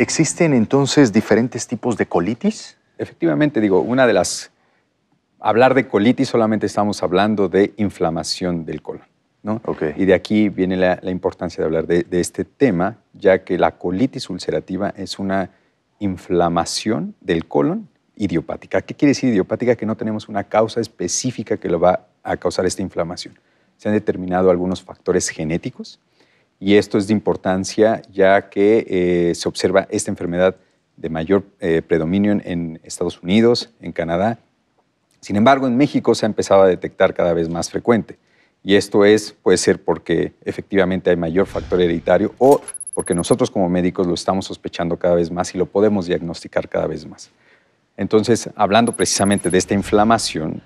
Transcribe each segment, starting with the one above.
¿Existen entonces diferentes tipos de colitis? Efectivamente, digo, una de las... Hablar de colitis solamente estamos hablando de inflamación del colon. ¿no? Y de aquí viene la, importancia de hablar de, de, este tema, ya que la colitis ulcerativa es una inflamación del colon idiopática. ¿Qué quiere decir idiopática? Que no tenemos una causa específica que lo va a causar esta inflamación. Se han determinado algunos factores genéticos, y esto es de importancia ya que eh, se observa esta enfermedad de mayor eh, predominio en, Estados Unidos, en Canadá. Sin embargo, en México se ha empezado a detectar cada vez más frecuente. Y esto es, puede ser porque efectivamente hay mayor factor hereditario o porque nosotros como médicos lo estamos sospechando cada vez más y lo podemos diagnosticar cada vez más. Entonces, hablando precisamente de esta inflamación,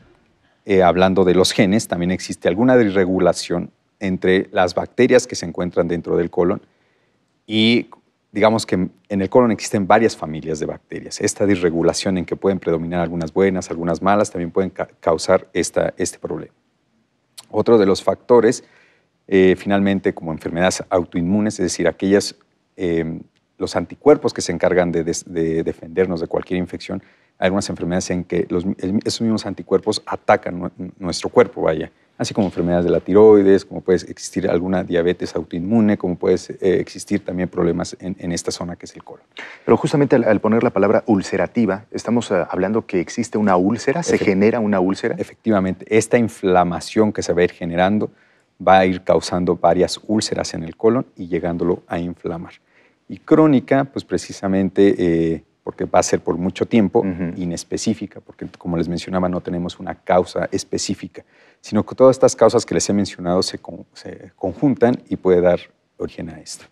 eh, hablando de los genes, también existe alguna desregulación entre las bacterias que se encuentran dentro del colon y digamos que en el colon existen varias familias de bacterias. Esta disregulación en que pueden predominar algunas buenas, algunas malas, también pueden causar este problema. Otro de los factores, eh, finalmente, como enfermedades autoinmunes, es decir, aquellas, em, los anticuerpos que se encargan de, defendernos de cualquier infección, hay algunas enfermedades en que esos mismos anticuerpos atacan nuestro cuerpo, vaya así como enfermedades de la tiroides, como puede existir alguna diabetes autoinmune, como puede eh, existir también problemas en, esta zona que es el colon. Pero justamente al, poner la palabra ulcerativa, estamos eh, hablando que existe una úlcera, se genera una úlcera. Efectivamente, esta inflamación que se va a ir generando va a ir causando varias úlceras en el colon y llegándolo a inflamar. Y crónica, pues precisamente... Eh, porque va a ser por mucho tiempo, inespecífica, porque como les mencionaba, no tenemos una causa específica, sino que todas estas causas que les he mencionado se, se conjuntan y puede dar origen a esto.